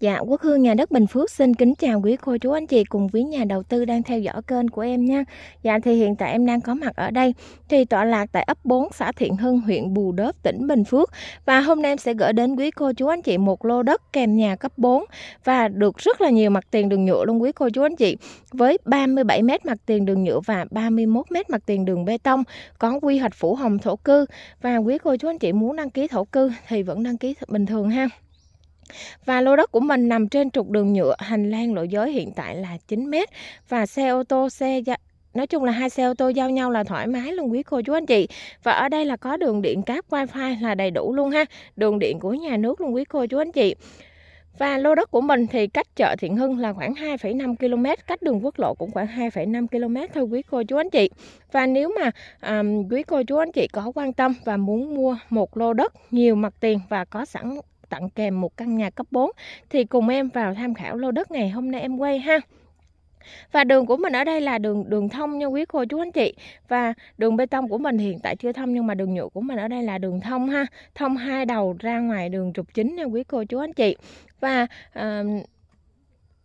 Dạ, Quốc Hương nhà đất Bình Phước xin kính chào quý cô chú anh chị cùng quý nhà đầu tư đang theo dõi kênh của em nha. Dạ thì hiện tại em đang có mặt ở đây thì tọa lạc tại ấp 4 xã Thiện Hưng, huyện Bù Đốp, tỉnh Bình Phước. Và hôm nay em sẽ gửi đến quý cô chú anh chị một lô đất kèm nhà cấp 4 và được rất là nhiều mặt tiền đường nhựa luôn quý cô chú anh chị. Với 37 m mặt tiền đường nhựa và 31 m mặt tiền đường bê tông có quy hoạch phủ hồng thổ cư và quý cô chú anh chị muốn đăng ký thổ cư thì vẫn đăng ký bình thường ha. Và lô đất của mình nằm trên trục đường nhựa, hành lang lộ giới hiện tại là 9 m và xe ô tô, xe Nói chung là hai xe ô tô giao nhau là thoải mái luôn quý cô chú anh chị Và ở đây là có đường điện cáp wifi là đầy đủ luôn ha Đường điện của nhà nước luôn quý cô chú anh chị và lô đất của mình thì cách chợ Thiện Hưng là khoảng 2,5 km, cách đường quốc lộ cũng khoảng 2,5 km thôi quý cô chú anh chị. Và nếu mà um, quý cô chú anh chị có quan tâm và muốn mua một lô đất nhiều mặt tiền và có sẵn tặng kèm một căn nhà cấp 4 thì cùng em vào tham khảo lô đất ngày hôm nay em quay ha và đường của mình ở đây là đường đường thông nha quý cô chú anh chị và đường bê tông của mình hiện tại chưa thông nhưng mà đường nhựa của mình ở đây là đường thông ha thông hai đầu ra ngoài đường trục chính nha quý cô chú anh chị và à,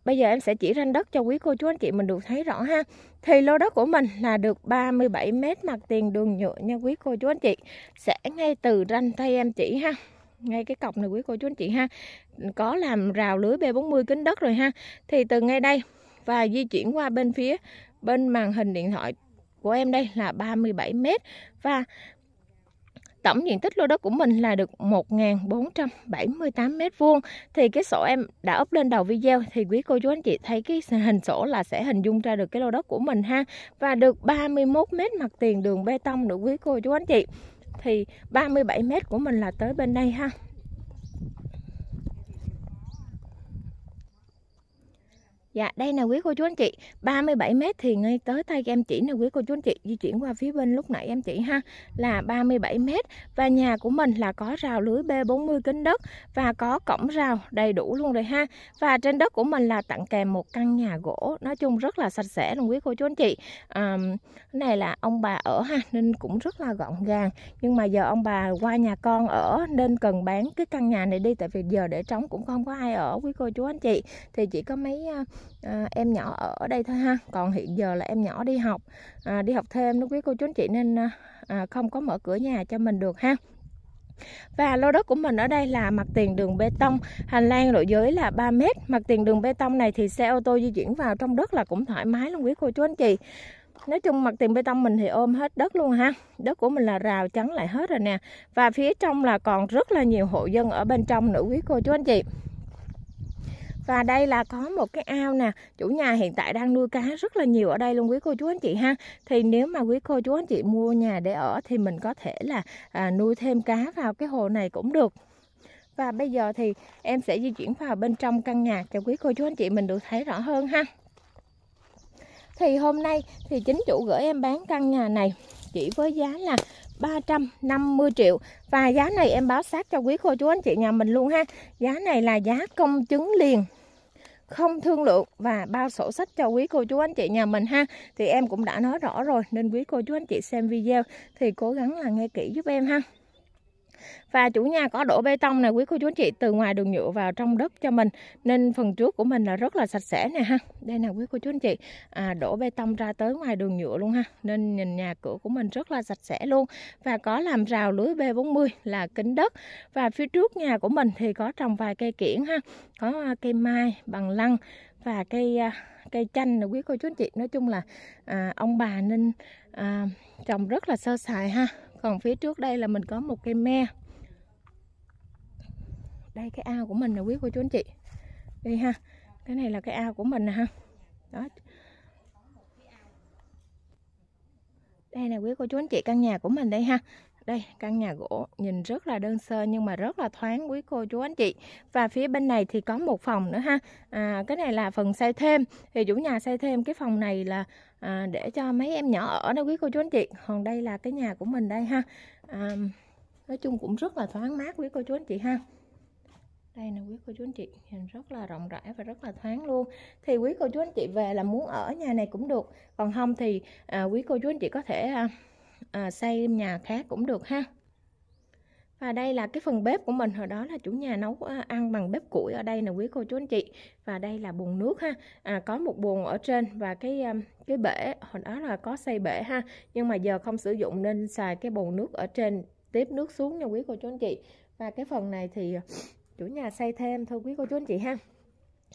Bây giờ em sẽ chỉ ranh đất cho quý cô chú anh chị mình được thấy rõ ha. Thì lô đất của mình là được 37 m mặt tiền đường nhựa nha quý cô chú anh chị. Sẽ ngay từ ranh tay em chỉ ha ngay cái cọc này quý cô chú anh chị ha có làm rào lưới B40 kính đất rồi ha thì từ ngay đây và di chuyển qua bên phía bên màn hình điện thoại của em đây là 37 m và tổng diện tích lô đất của mình là được 1.478 m vuông, thì cái sổ em đã up lên đầu video thì quý cô chú anh chị thấy cái hình sổ là sẽ hình dung ra được cái lô đất của mình ha và được 31 m mặt tiền đường bê tông nữa quý cô chú anh chị thì 37 mét của mình là tới bên đây ha Dạ, đây nè quý cô chú anh chị, 37 m thì ngay tới tay em chỉ nè quý cô chú anh chị di chuyển qua phía bên lúc nãy em chỉ ha là 37 m và nhà của mình là có rào lưới B40 kính đất và có cổng rào đầy đủ luôn rồi ha. Và trên đất của mình là tặng kèm một căn nhà gỗ, nói chung rất là sạch sẽ nè quý cô chú anh chị. À, này là ông bà ở ha nên cũng rất là gọn gàng, nhưng mà giờ ông bà qua nhà con ở nên cần bán cái căn nhà này đi tại vì giờ để trống cũng không có ai ở quý cô chú anh chị thì chỉ có mấy à, em nhỏ ở đây thôi ha còn hiện giờ là em nhỏ đi học à, đi học thêm đó quý cô chú anh chị nên à, à, không có mở cửa nhà cho mình được ha và lô đất của mình ở đây là mặt tiền đường bê tông, hành lang độ giới là 3 mét. Mặt tiền đường bê tông này thì xe ô tô di chuyển vào trong đất là cũng thoải mái luôn quý cô chú anh chị. Nói chung mặt tiền bê tông mình thì ôm hết đất luôn ha. Đất của mình là rào chắn lại hết rồi nè. Và phía trong là còn rất là nhiều hộ dân ở bên trong nữa quý cô chú anh chị và đây là có một cái ao nè chủ nhà hiện tại đang nuôi cá rất là nhiều ở đây luôn quý cô chú anh chị ha thì nếu mà quý cô chú anh chị mua nhà để ở thì mình có thể là à, nuôi thêm cá vào cái hồ này cũng được và bây giờ thì em sẽ di chuyển vào bên trong căn nhà cho quý cô chú anh chị mình được thấy rõ hơn ha thì hôm nay thì chính chủ gửi em bán căn nhà này chỉ với giá là 350 triệu và giá này em báo sát cho quý cô chú anh chị nhà mình luôn ha giá này là giá công chứng liền không thương lượng và bao sổ sách cho quý cô chú anh chị nhà mình ha thì em cũng đã nói rõ rồi nên quý cô chú anh chị xem video thì cố gắng là nghe kỹ giúp em ha và chủ nhà có đổ bê tông này quý cô chú anh chị từ ngoài đường nhựa vào trong đất cho mình nên phần trước của mình là rất là sạch sẽ nè ha đây nè quý cô chú anh chị à, đổ bê tông ra tới ngoài đường nhựa luôn ha nên nhìn nhà cửa của mình rất là sạch sẽ luôn và có làm rào lưới B40 là kính đất và phía trước nhà của mình thì có trồng vài cây kiển ha có à, cây mai bằng lăng và cây à, cây chanh nè quý cô chú anh chị nói chung là à, ông bà nên à, trồng rất là sơ sài ha còn phía trước đây là mình có một cây me đây cái ao của mình nè quý cô chú anh chị đây ha cái này là cái ao của mình nè ha đó đây nè quý cô chú anh chị căn nhà của mình đây ha đây căn nhà gỗ nhìn rất là đơn sơ nhưng mà rất là thoáng quý cô chú anh chị và phía bên này thì có một phòng nữa ha à, cái này là phần xây thêm thì chủ nhà xây thêm cái phòng này là à, để cho mấy em nhỏ ở đó quý cô chú anh chị còn đây là cái nhà của mình đây ha à, nói chung cũng rất là thoáng mát quý cô chú anh chị ha đây nè quý cô chú anh chị nhìn rất là rộng rãi và rất là thoáng luôn thì quý cô chú anh chị về là muốn ở nhà này cũng được còn không thì à, quý cô chú anh chị có thể à, à, xây nhà khác cũng được ha và đây là cái phần bếp của mình hồi đó là chủ nhà nấu ờ, ăn bằng bếp củi ở đây nè quý cô chú anh chị và đây là bồn nước ha à, có một bồn ở trên và cái ờ, cái bể hồi đó là có xây bể ha nhưng mà giờ không sử dụng nên xài cái bồn nước ở trên tiếp nước xuống nha quý cô chú anh chị và cái phần này thì ờ, chủ nhà xây thêm thôi quý cô chú anh chị ha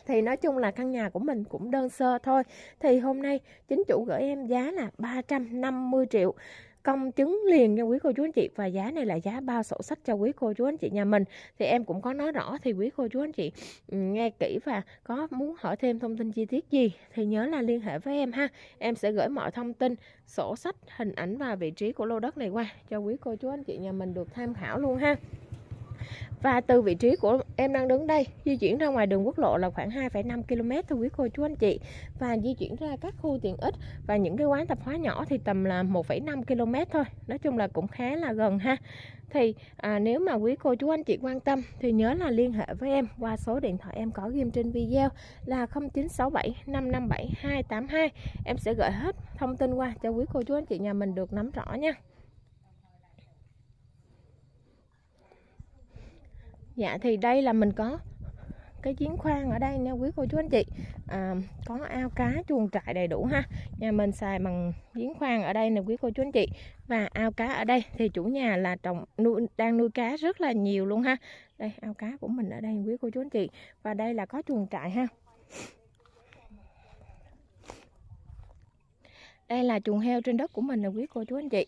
thì nói chung là căn nhà của mình cũng đơn sơ thôi thì hôm nay chính chủ gửi em giá là 350 triệu công chứng liền cho quý cô chú anh chị và giá này là giá bao sổ sách cho quý cô chú anh chị nhà mình thì em cũng có nói rõ thì quý cô chú anh chị ừ, nghe kỹ và có muốn hỏi thêm thông tin chi tiết gì thì nhớ là liên hệ với em ha em sẽ gửi mọi thông tin sổ sách hình ảnh và vị trí của lô đất này qua cho quý cô chú anh chị nhà mình được tham khảo luôn ha và từ vị trí của em đang đứng đây di chuyển ra ngoài đường quốc lộ là khoảng 2,5 km thôi quý cô chú anh chị và di chuyển ra các khu tiện ích và những cái quán tạp hóa nhỏ thì tầm là 1,5 km thôi nói chung là cũng khá là gần ha thì à, nếu mà quý cô chú anh chị quan tâm thì nhớ là liên hệ với em qua số điện thoại em có ghim trên video là 0967 557 282 em sẽ gửi hết thông tin qua cho quý cô chú anh chị nhà mình được nắm rõ nha dạ thì đây là mình có cái giếng khoan ở đây nha quý cô chú anh chị à, có ao cá chuồng trại đầy đủ ha nhà mình xài bằng giếng khoan ở đây nè quý cô chú anh chị và ao cá ở đây thì chủ nhà là trồng nuôi đang nuôi cá rất là nhiều luôn ha đây ao cá của mình ở đây quý cô chú anh chị và đây là có chuồng trại ha đây là chuồng heo trên đất của mình nè quý cô chú anh chị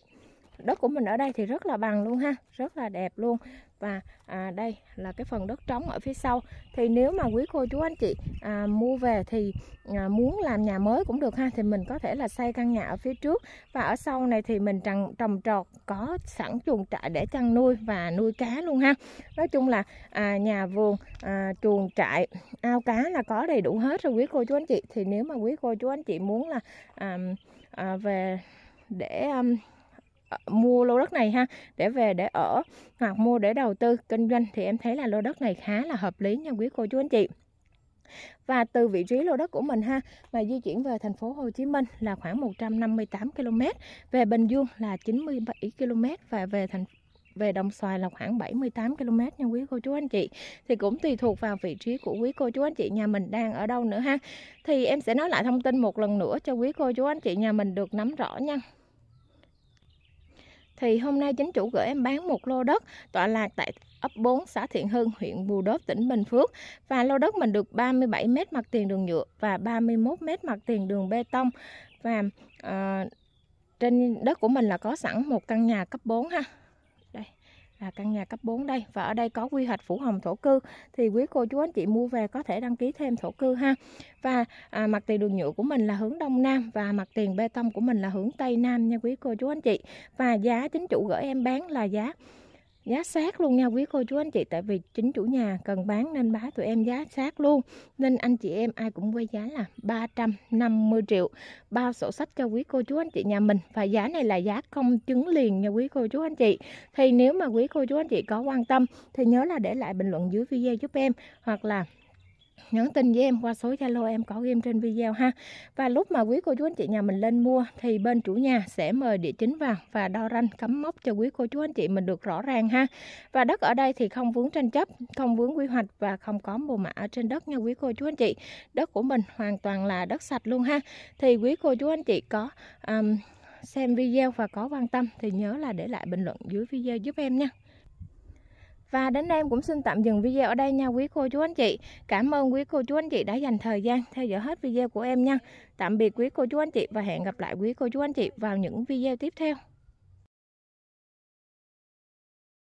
đất của mình ở đây thì rất là bằng luôn ha rất là đẹp luôn và à, đây là cái phần đất trống ở phía sau thì nếu mà quý cô chú anh chị à, mua về thì à, muốn làm nhà mới cũng được ha thì mình có thể là xây căn nhà ở phía trước và ở sau này thì mình trồng trồng trọt có sẵn chuồng trại để chăn nuôi và nuôi cá luôn ha nói chung là à, nhà vườn à, chuồng trại ao cá là có đầy đủ hết rồi quý cô chú anh chị thì nếu mà quý cô chú anh chị muốn là à, à, về để um, mua lô đất này ha để về để ở hoặc mua để đầu tư kinh doanh thì em thấy là lô đất này khá là hợp lý nha quý cô chú anh chị và từ vị trí lô đất của mình ha mà di chuyển về thành phố Hồ Chí Minh là khoảng 158 km, về Bình Dương là 97 km và về thành về đồng xoài là khoảng 78 km nha quý cô chú anh chị thì cũng tùy thuộc vào vị trí của quý cô chú anh chị nhà mình đang ở đâu nữa ha thì em sẽ nói lại thông tin một lần nữa cho quý cô chú anh chị nhà mình được nắm rõ nha thì hôm nay chính chủ gửi em bán một lô đất tọa lạc tại ấp 4 xã Thiện Hưng, huyện Bù Đốp, tỉnh Bình Phước. Và lô đất mình được 37 m mặt tiền đường nhựa và 31 m mặt tiền đường bê tông. Và à, trên đất của mình là có sẵn một căn nhà cấp 4 ha là căn nhà cấp 4 đây và ở đây có quy hoạch phủ hồng thổ cư thì quý cô chú anh chị mua về có thể đăng ký thêm thổ cư ha và à, mặt tiền đường nhựa của mình là hướng đông nam và mặt tiền bê tông của mình là hướng tây nam nha quý cô chú anh chị và giá chính chủ gửi em bán là giá giá sát luôn nha quý cô chú anh chị tại vì chính chủ nhà cần bán nên bán tụi em giá sát luôn nên anh chị em ai cũng quay giá là 350 triệu bao sổ sách cho quý cô chú anh chị nhà mình và giá này là giá công chứng liền nha quý cô chú anh chị thì nếu mà quý cô chú anh chị có quan tâm thì nhớ là để lại bình luận dưới video giúp em hoặc là nhắn tin với em qua số Zalo em có game trên video ha. Và lúc mà quý cô chú anh chị nhà mình lên mua thì bên chủ nhà sẽ mời địa chính vào và đo ranh cắm mốc cho quý cô chú anh chị mình được rõ ràng ha. Và đất ở đây thì không vướng tranh chấp, không vướng quy hoạch và không có mồ mã ở trên đất nha quý cô chú anh chị. Đất của mình hoàn toàn là đất sạch luôn ha. Thì quý cô chú anh chị có um, xem video và có quan tâm thì nhớ là để lại bình luận dưới video giúp em nha. Và đến đây em cũng xin tạm dừng video ở đây nha quý cô chú anh chị. Cảm ơn quý cô chú anh chị đã dành thời gian theo dõi hết video của em nha. Tạm biệt quý cô chú anh chị và hẹn gặp lại quý cô chú anh chị vào những video tiếp theo.